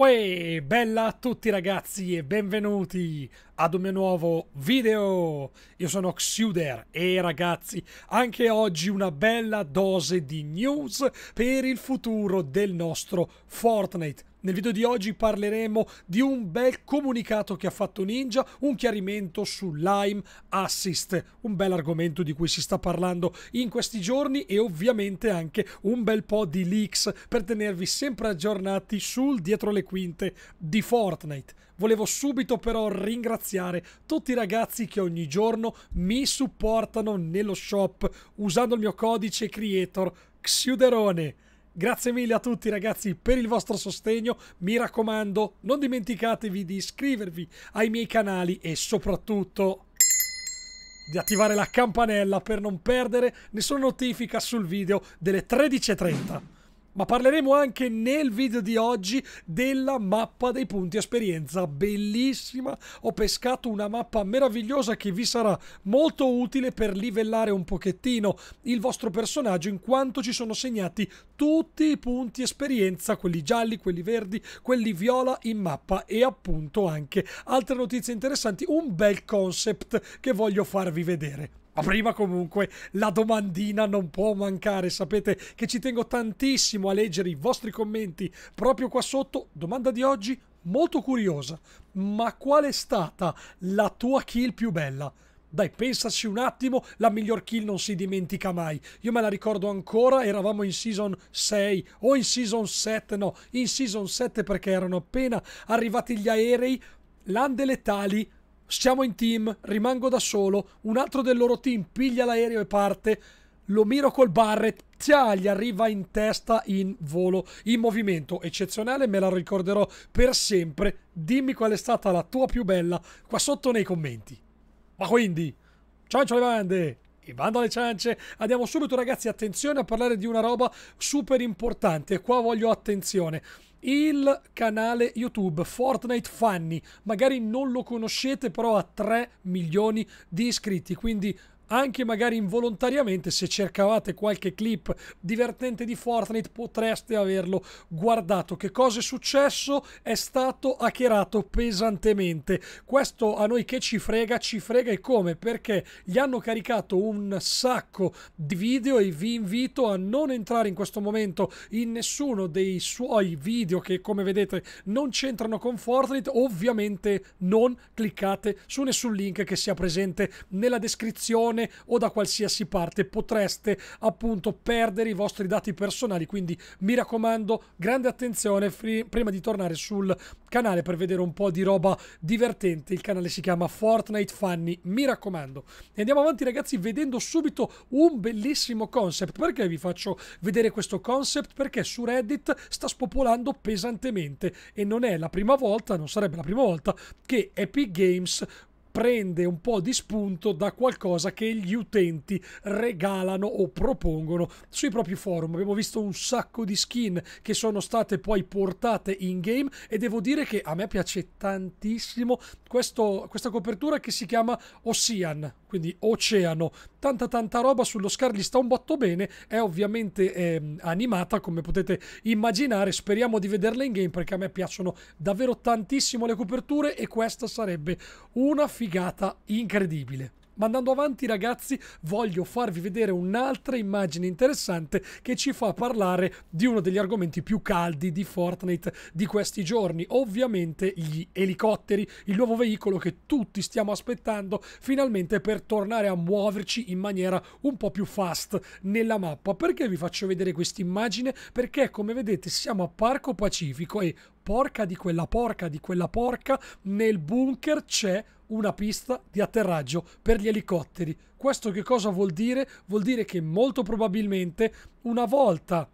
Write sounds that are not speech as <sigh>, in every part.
Uè, bella a tutti ragazzi e benvenuti ad un mio nuovo video! Io sono Xuder e ragazzi, anche oggi una bella dose di news per il futuro del nostro Fortnite. Nel video di oggi parleremo di un bel comunicato che ha fatto Ninja, un chiarimento su Lime Assist, un bel argomento di cui si sta parlando in questi giorni e ovviamente anche un bel po' di leaks per tenervi sempre aggiornati sul dietro le quinte di Fortnite. Volevo subito però ringraziare tutti i ragazzi che ogni giorno mi supportano nello shop usando il mio codice creator Xiuderone. Grazie mille a tutti ragazzi per il vostro sostegno, mi raccomando non dimenticatevi di iscrivervi ai miei canali e soprattutto di attivare la campanella per non perdere nessuna notifica sul video delle 13.30 ma parleremo anche nel video di oggi della mappa dei punti esperienza, bellissima, ho pescato una mappa meravigliosa che vi sarà molto utile per livellare un pochettino il vostro personaggio in quanto ci sono segnati tutti i punti esperienza, quelli gialli, quelli verdi, quelli viola in mappa e appunto anche altre notizie interessanti, un bel concept che voglio farvi vedere. Ma prima comunque la domandina non può mancare, sapete che ci tengo tantissimo a leggere i vostri commenti proprio qua sotto. Domanda di oggi molto curiosa, ma qual è stata la tua kill più bella? Dai, pensaci un attimo, la miglior kill non si dimentica mai. Io me la ricordo ancora, eravamo in Season 6 o in Season 7, no, in Season 7 perché erano appena arrivati gli aerei, lande letali siamo in team, rimango da solo, un altro del loro team piglia l'aereo e parte, lo miro col Barret, tia, gli arriva in testa in volo, in movimento eccezionale, me la ricorderò per sempre. Dimmi qual è stata la tua più bella qua sotto nei commenti. Ma quindi, ciancio le bande! E bando alle ciance, andiamo subito ragazzi, attenzione a parlare di una roba super importante, qua voglio attenzione il canale YouTube Fortnite Funny. Magari non lo conoscete, però ha 3 milioni di iscritti, quindi anche magari involontariamente, se cercavate qualche clip divertente di Fortnite potreste averlo guardato. Che cosa è successo? È stato hackerato pesantemente. Questo a noi che ci frega, ci frega e come? Perché gli hanno caricato un sacco di video e vi invito a non entrare in questo momento in nessuno dei suoi video che come vedete non c'entrano con Fortnite. Ovviamente non cliccate su nessun link che sia presente nella descrizione Giappone o da qualsiasi parte potreste appunto perdere i vostri dati personali. Quindi mi raccomando, grande attenzione prima di tornare sul canale per vedere un po' di roba divertente. Il canale si chiama Fortnite Funny, mi raccomando. E andiamo avanti ragazzi vedendo subito un bellissimo concept. Perché vi faccio vedere questo concept? Perché su Reddit sta spopolando pesantemente e non è la prima volta, non sarebbe la prima volta che Epic Games prende un po' di spunto da qualcosa che gli utenti regalano o propongono sui propri forum. Abbiamo visto un sacco di skin che sono state poi portate in game e devo dire che a me piace tantissimo questo, questa copertura che si chiama Ocean, quindi Oceano. Tanta tanta roba sullo scar gli sta un botto bene, è ovviamente eh, animata come potete immaginare, speriamo di vederla in game perché a me piacciono davvero tantissimo le coperture e questa sarebbe una figata figata incredibile. Ma andando avanti ragazzi voglio farvi vedere un'altra immagine interessante che ci fa parlare di uno degli argomenti più caldi di Fortnite di questi giorni, ovviamente gli elicotteri, il nuovo veicolo che tutti stiamo aspettando finalmente per tornare a muoverci in maniera un po' più fast nella mappa. Perché vi faccio vedere questa immagine? Perché come vedete siamo a Parco Pacifico e porca di quella porca di quella porca nel bunker c'è una pista di atterraggio per gli elicotteri. Questo che cosa vuol dire? Vuol dire che molto probabilmente una volta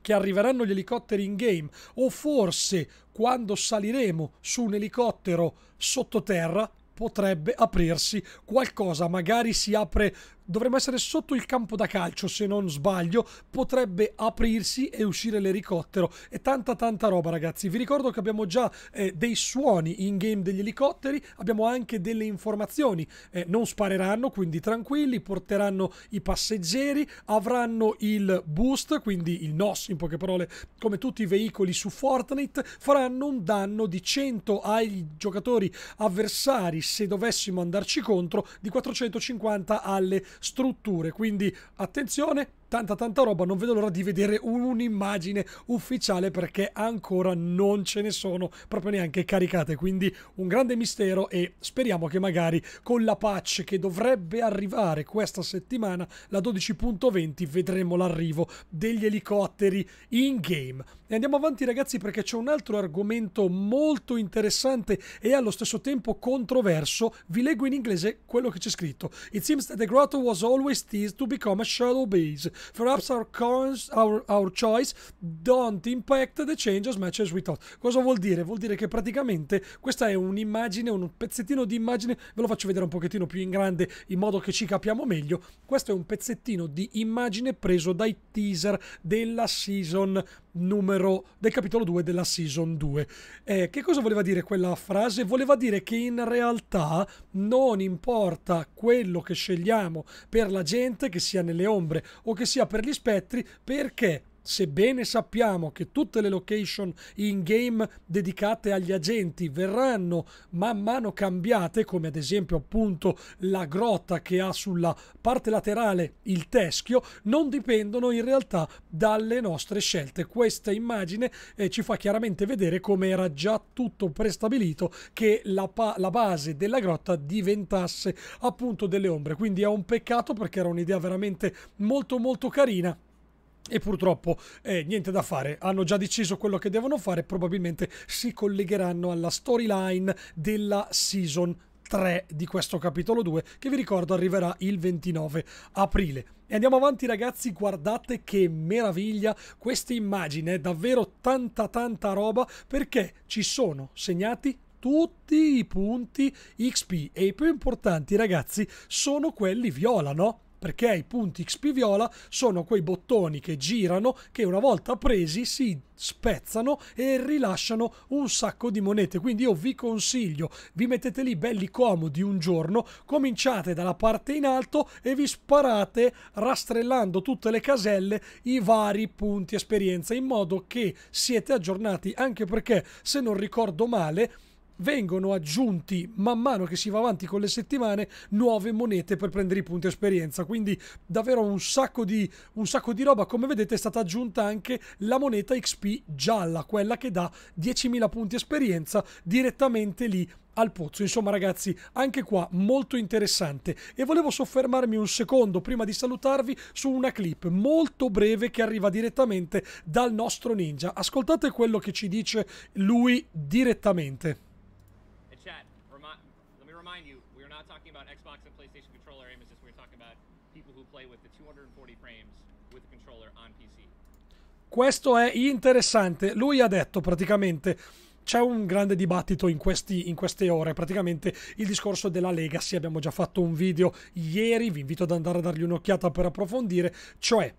che arriveranno gli elicotteri in game o forse quando saliremo su un elicottero sottoterra potrebbe aprirsi qualcosa, magari si apre dovremmo essere sotto il campo da calcio se non sbaglio, potrebbe aprirsi e uscire l'elicottero e tanta tanta roba ragazzi, vi ricordo che abbiamo già eh, dei suoni in game degli elicotteri, abbiamo anche delle informazioni, eh, non spareranno quindi tranquilli, porteranno i passeggeri, avranno il boost, quindi il NOS in poche parole, come tutti i veicoli su Fortnite, faranno un danno di 100 ai giocatori avversari se dovessimo andarci contro, di 450 alle strutture. Quindi attenzione, tanta tanta roba, non vedo l'ora di vedere un'immagine ufficiale perché ancora non ce ne sono proprio neanche caricate, quindi un grande mistero e speriamo che magari con la patch che dovrebbe arrivare questa settimana, la 12.20, vedremo l'arrivo degli elicotteri in game. E andiamo avanti ragazzi perché c'è un altro argomento molto interessante e allo stesso tempo controverso. Vi leggo in inglese quello che c'è scritto. It seems that the grotto was always teased to become a shadow base. Perhaps our, current, our, our choice don't impact the change as much as we thought. Cosa vuol dire? Vuol dire che praticamente questa è un'immagine, un pezzettino di immagine, ve lo faccio vedere un pochettino più in grande in modo che ci capiamo meglio. Questo è un pezzettino di immagine preso dai teaser della season numero del capitolo 2 della season 2. Eh, che cosa voleva dire quella frase? Voleva dire che in realtà non importa quello che scegliamo per la gente, che sia nelle ombre o che sia per gli spettri, perché sebbene sappiamo che tutte le location in game dedicate agli agenti verranno man mano cambiate, come ad esempio appunto la grotta che ha sulla parte laterale il teschio, non dipendono in realtà dalle nostre scelte. Questa immagine eh, ci fa chiaramente vedere come era già tutto prestabilito che la, la base della grotta diventasse appunto delle ombre. Quindi è un peccato perché era un'idea veramente molto molto carina e purtroppo eh, niente da fare, hanno già deciso quello che devono fare, probabilmente si collegheranno alla storyline della season 3 di questo capitolo 2 che vi ricordo arriverà il 29 aprile. E andiamo avanti ragazzi, guardate che meraviglia questa immagine, davvero tanta tanta roba perché ci sono segnati tutti i punti XP e i più importanti ragazzi sono quelli viola, no? perché i punti XP viola sono quei bottoni che girano che una volta presi si spezzano e rilasciano un sacco di monete quindi io vi consiglio vi mettete lì belli comodi un giorno cominciate dalla parte in alto e vi sparate rastrellando tutte le caselle i vari punti esperienza in modo che siete aggiornati anche perché se non ricordo male vengono aggiunti man mano che si va avanti con le settimane nuove monete per prendere i punti esperienza quindi davvero un sacco di, un sacco di roba come vedete è stata aggiunta anche la moneta XP gialla quella che dà 10.000 punti esperienza direttamente lì al pozzo. Insomma, ragazzi, anche qua molto interessante. E volevo soffermarmi un secondo prima di salutarvi su una clip molto breve che arriva direttamente dal nostro ninja. Ascoltate quello che ci dice lui direttamente. talking about Xbox and PlayStation controller aim is just we were talking about people who play with the 240 frames with a controller on PC. Questo è interessante. Lui ha detto praticamente c'è un grande dibattito in, questi, in, queste ore, praticamente il discorso della legacy. Abbiamo già fatto un video ieri, vi invito ad andare a dargli un'occhiata per approfondire, cioè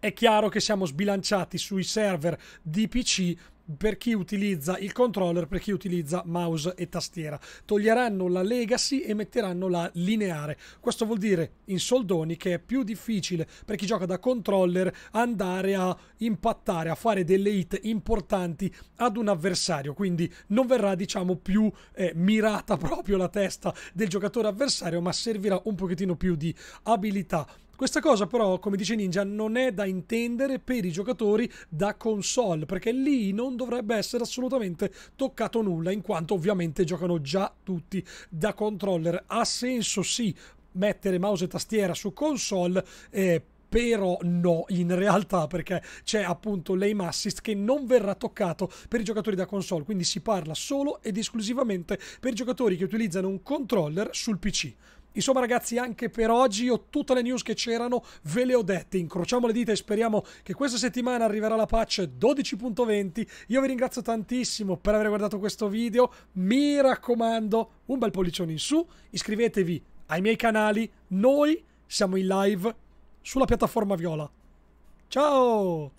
è chiaro che siamo sbilanciati sui server di PC per chi utilizza il controller, per chi utilizza mouse e tastiera. Toglieranno la legacy e metteranno la lineare. Questo vuol dire in soldoni che è più difficile per chi gioca da controller andare a impattare, a fare delle hit importanti ad un avversario. Quindi non verrà, diciamo, più eh, mirata <laughs> proprio la testa del giocatore avversario, ma servirà un pochettino più di abilità questa cosa però, come dice Ninja, non è da intendere per i giocatori da console, perché lì non dovrebbe essere assolutamente toccato nulla, in quanto ovviamente giocano già tutti da controller. Ha senso sì mettere mouse e tastiera su console, eh, però no in realtà perché c'è appunto l'aim assist che non verrà toccato per i giocatori da console quindi si parla solo ed esclusivamente per i giocatori che utilizzano un controller sul PC Insomma ragazzi anche per oggi io tutte le news che c'erano, ve le ho dette, incrociamo le dita e speriamo che questa settimana arriverà la patch 12.20, io vi ringrazio tantissimo per aver guardato questo video, mi raccomando un bel pollicione in su, iscrivetevi ai miei canali, noi siamo in live sulla piattaforma viola. Ciao!